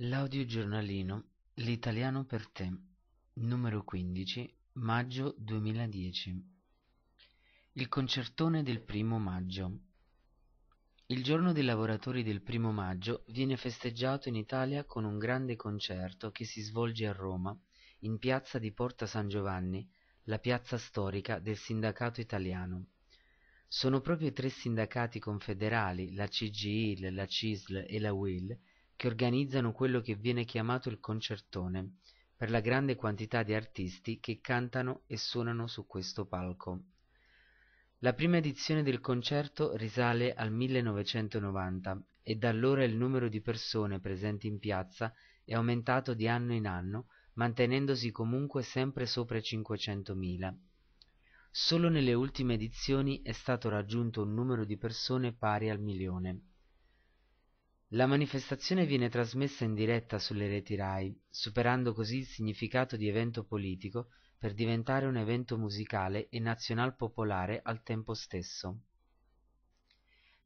L'audio giornalino L'italiano per te, numero 15, maggio 2010. Il concertone del primo maggio. Il giorno dei lavoratori del primo maggio viene festeggiato in Italia con un grande concerto che si svolge a Roma, in piazza di Porta San Giovanni, la piazza storica del sindacato italiano. Sono proprio i tre sindacati confederali, la CGIL, la CISL e la UIL, che organizzano quello che viene chiamato il concertone, per la grande quantità di artisti che cantano e suonano su questo palco. La prima edizione del concerto risale al 1990 e da allora il numero di persone presenti in piazza è aumentato di anno in anno, mantenendosi comunque sempre sopra i 500.000. Solo nelle ultime edizioni è stato raggiunto un numero di persone pari al milione. La manifestazione viene trasmessa in diretta sulle reti Rai, superando così il significato di evento politico per diventare un evento musicale e nazional-popolare al tempo stesso.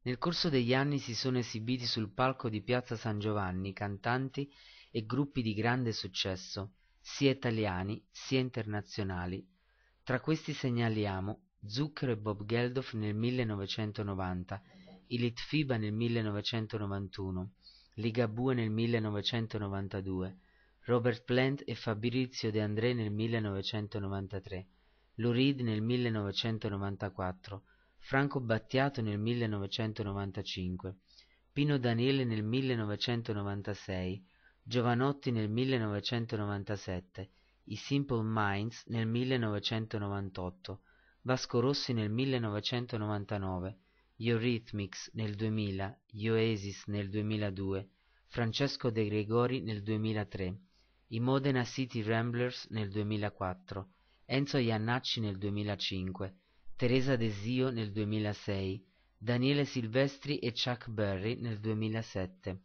Nel corso degli anni si sono esibiti sul palco di Piazza San Giovanni cantanti e gruppi di grande successo, sia italiani sia internazionali. Tra questi segnaliamo Zucchero e Bob Geldof nel 1990 il Litfiba nel 1991, Ligabue nel 1992, Robert Plant e Fabrizio De André nel 1993, Lurid nel 1994, Franco Battiato nel 1995, Pino Daniele nel 1996, Giovanotti nel 1997, i Simple Minds nel 1998, Vasco Rossi nel 1999, Eurythmics nel 2000, Oasis nel 2002, Francesco De Gregori nel 2003, i Modena City Ramblers nel 2004, Enzo Iannacci nel 2005, Teresa Desio nel 2006, Daniele Silvestri e Chuck Berry nel 2007,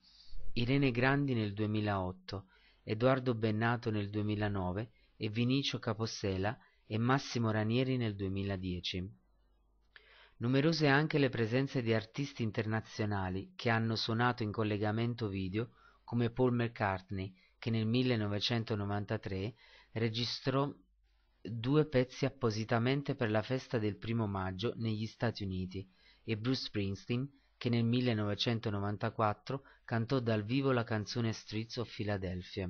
Irene Grandi nel 2008, Edoardo Bennato nel 2009 e Vinicio Capossela e Massimo Ranieri nel 2010. Numerose anche le presenze di artisti internazionali che hanno suonato in collegamento video come Paul McCartney che nel 1993 registrò due pezzi appositamente per la festa del primo maggio negli Stati Uniti e Bruce Springsteen che nel 1994 cantò dal vivo la canzone Streets of Philadelphia.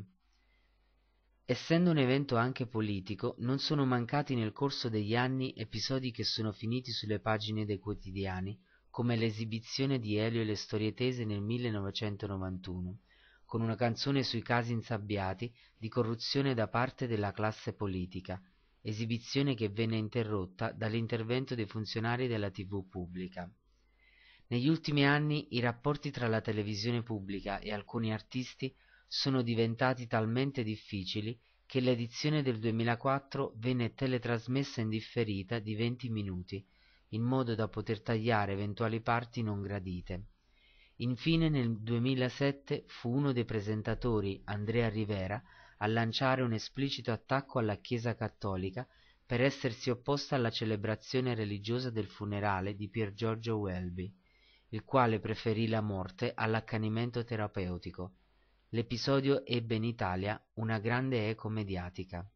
Essendo un evento anche politico, non sono mancati nel corso degli anni episodi che sono finiti sulle pagine dei quotidiani, come l'esibizione di Elio e le storie tese nel 1991, con una canzone sui casi insabbiati di corruzione da parte della classe politica, esibizione che venne interrotta dall'intervento dei funzionari della TV pubblica. Negli ultimi anni i rapporti tra la televisione pubblica e alcuni artisti sono diventati talmente difficili che l'edizione del 2004 venne teletrasmessa in differita di 20 minuti, in modo da poter tagliare eventuali parti non gradite. Infine nel 2007 fu uno dei presentatori, Andrea Rivera, a lanciare un esplicito attacco alla Chiesa cattolica per essersi opposta alla celebrazione religiosa del funerale di Pier Giorgio Welby, il quale preferì la morte all'accanimento terapeutico, L'episodio ebbe in Italia una grande eco mediatica.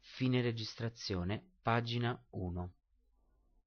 Fine registrazione, pagina 1.